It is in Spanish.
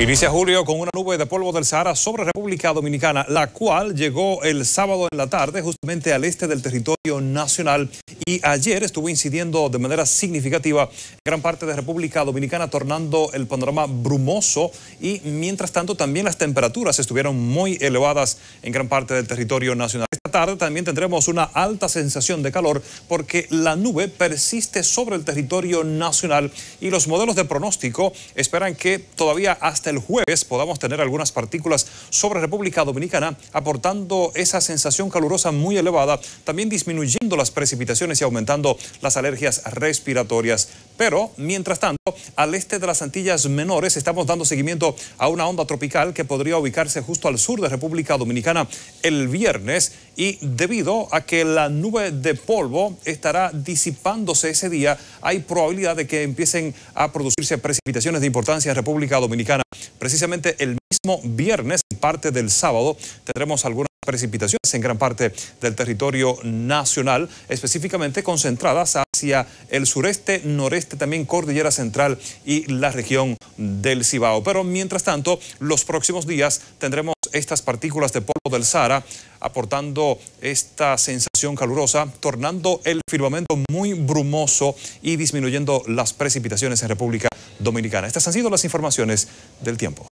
Inicia julio con una nube de polvo del Sahara sobre República Dominicana, la cual llegó el sábado en la tarde justamente al este del territorio nacional y ayer estuvo incidiendo de manera significativa en gran parte de República Dominicana, tornando el panorama brumoso y mientras tanto también las temperaturas estuvieron muy elevadas en gran parte del territorio nacional tarde también tendremos una alta sensación de calor porque la nube persiste sobre el territorio nacional y los modelos de pronóstico esperan que todavía hasta el jueves podamos tener algunas partículas sobre República Dominicana aportando esa sensación calurosa muy elevada, también disminuyendo las precipitaciones y aumentando las alergias respiratorias. Pero, mientras tanto, al este de las Antillas Menores estamos dando seguimiento a una onda tropical que podría ubicarse justo al sur de República Dominicana el viernes y debido a que la nube de polvo estará disipándose ese día, hay probabilidad de que empiecen a producirse precipitaciones de importancia en República Dominicana. Precisamente el viernes parte del sábado tendremos algunas precipitaciones en gran parte del territorio nacional, específicamente concentradas hacia el sureste, noreste, también cordillera central y la región del Cibao. Pero mientras tanto, los próximos días tendremos estas partículas de polvo del Sahara aportando esta sensación calurosa, tornando el firmamento muy brumoso y disminuyendo las precipitaciones en República Dominicana. Estas han sido las informaciones del tiempo.